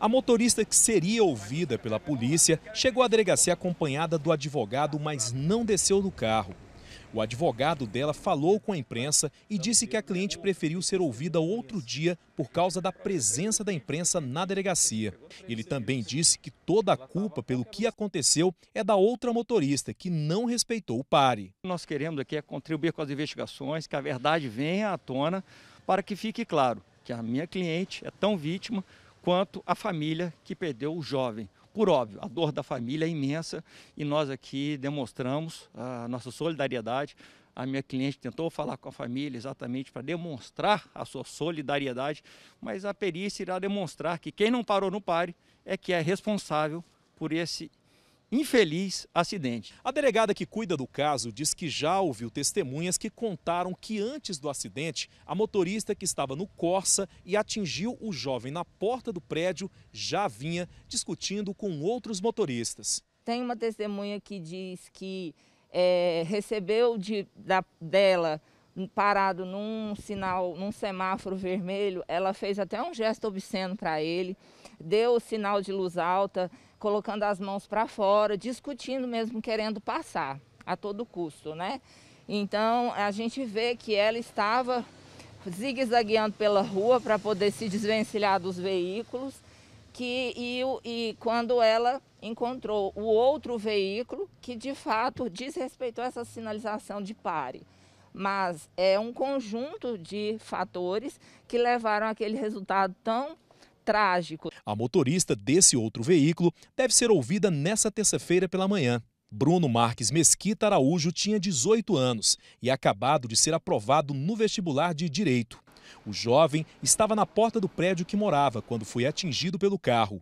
A motorista que seria ouvida pela polícia chegou à delegacia acompanhada do advogado, mas não desceu do carro. O advogado dela falou com a imprensa e disse que a cliente preferiu ser ouvida outro dia por causa da presença da imprensa na delegacia. Ele também disse que toda a culpa pelo que aconteceu é da outra motorista, que não respeitou o pare. Nós queremos aqui é contribuir com as investigações, que a verdade venha à tona, para que fique claro que a minha cliente é tão vítima quanto a família que perdeu o jovem. Por óbvio, a dor da família é imensa e nós aqui demonstramos a nossa solidariedade. A minha cliente tentou falar com a família exatamente para demonstrar a sua solidariedade, mas a perícia irá demonstrar que quem não parou no pare é que é responsável por esse infeliz acidente. A delegada que cuida do caso diz que já ouviu testemunhas que contaram que antes do acidente, a motorista que estava no Corsa e atingiu o jovem na porta do prédio já vinha discutindo com outros motoristas. Tem uma testemunha que diz que é, recebeu de, da, dela parado num sinal, num semáforo vermelho, ela fez até um gesto obsceno para ele, deu o sinal de luz alta, colocando as mãos para fora, discutindo mesmo, querendo passar a todo custo, né? Então a gente vê que ela estava zigue-zagueando pela rua para poder se desvencilhar dos veículos, que e, e quando ela encontrou o outro veículo que de fato desrespeitou essa sinalização de pare mas é um conjunto de fatores que levaram aquele resultado tão trágico. A motorista desse outro veículo deve ser ouvida nessa terça-feira pela manhã. Bruno Marques Mesquita Araújo tinha 18 anos e acabado de ser aprovado no vestibular de Direito. O jovem estava na porta do prédio que morava quando foi atingido pelo carro.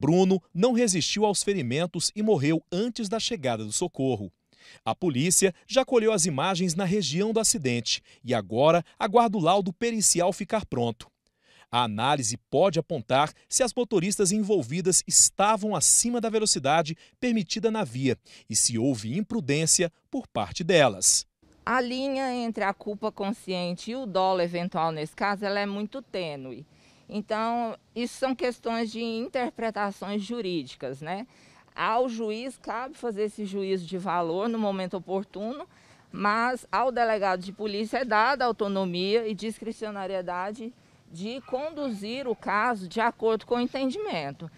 Bruno não resistiu aos ferimentos e morreu antes da chegada do socorro. A polícia já colheu as imagens na região do acidente e agora aguarda o laudo pericial ficar pronto. A análise pode apontar se as motoristas envolvidas estavam acima da velocidade permitida na via e se houve imprudência por parte delas. A linha entre a culpa consciente e o dolo eventual nesse caso ela é muito tênue. Então, isso são questões de interpretações jurídicas, né? Ao juiz cabe fazer esse juízo de valor no momento oportuno, mas ao delegado de polícia é dada autonomia e discricionariedade de conduzir o caso de acordo com o entendimento.